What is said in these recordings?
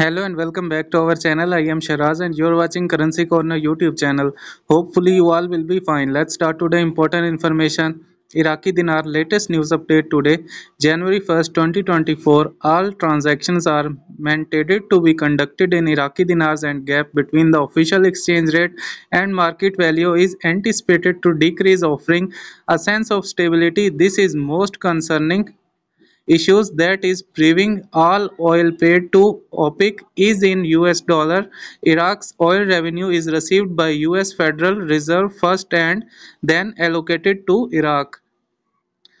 Hello and welcome back to our channel. I am Shiraz and you are watching Currency Corner YouTube channel. Hopefully you all will be fine. Let's start today important information. Iraqi dinar latest news update today January 1st 2024 all transactions are mandated to be conducted in Iraqi dinars and gap between the official exchange rate and market value is anticipated to decrease offering a sense of stability this is most concerning issues that is proving all oil paid to OPEC is in US dollar. Iraq's oil revenue is received by US Federal Reserve first and then allocated to Iraq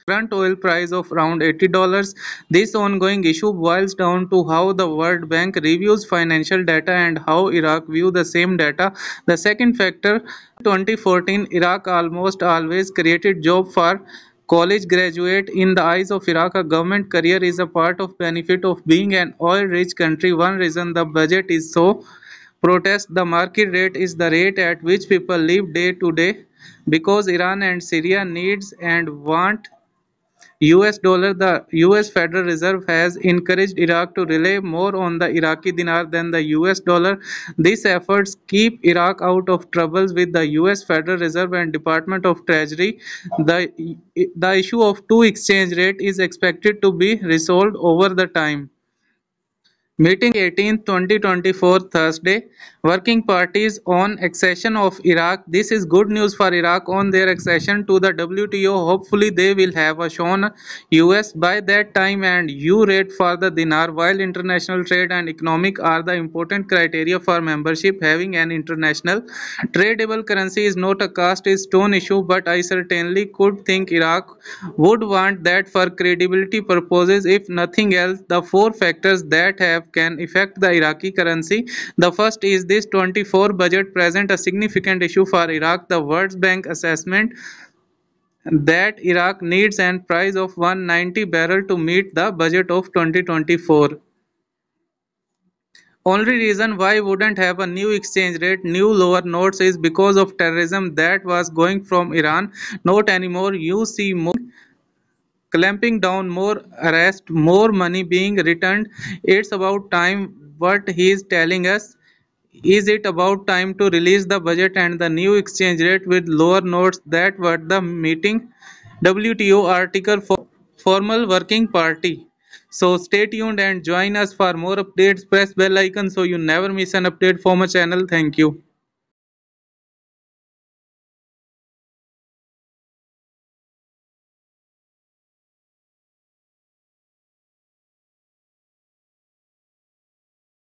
current oil price of around $80. This ongoing issue boils down to how the World Bank reviews financial data and how Iraq view the same data. The second factor, 2014, Iraq almost always created job for College graduate in the eyes of Iraq, a government career is a part of benefit of being an oil-rich country. One reason the budget is so protest the market rate is the rate at which people live day to day because Iran and Syria needs and want US dollar The US Federal Reserve has encouraged Iraq to rely more on the Iraqi dinar than the US dollar. These efforts keep Iraq out of troubles with the US Federal Reserve and Department of Treasury. The, the issue of two exchange rate is expected to be resolved over the time. Meeting 18, 2024 Thursday, working parties on accession of Iraq. This is good news for Iraq on their accession to the WTO. Hopefully they will have a shown US by that time and U rate for the dinar while international trade and economic are the important criteria for membership. Having an international tradable currency is not a cast is stone issue but I certainly could think Iraq would want that for credibility purposes if nothing else. The four factors that have can affect the Iraqi currency. The first is this 24 budget present a significant issue for Iraq. The World Bank assessment that Iraq needs an price of 190 barrel to meet the budget of 2024 only reason why wouldn't have a new exchange rate new lower notes is because of terrorism that was going from iran not anymore you see more clamping down more arrest more money being returned it's about time what he is telling us is it about time to release the budget and the new exchange rate with lower notes that were the meeting wto article for formal working party so stay tuned and join us for more updates press bell icon so you never miss an update from our channel thank you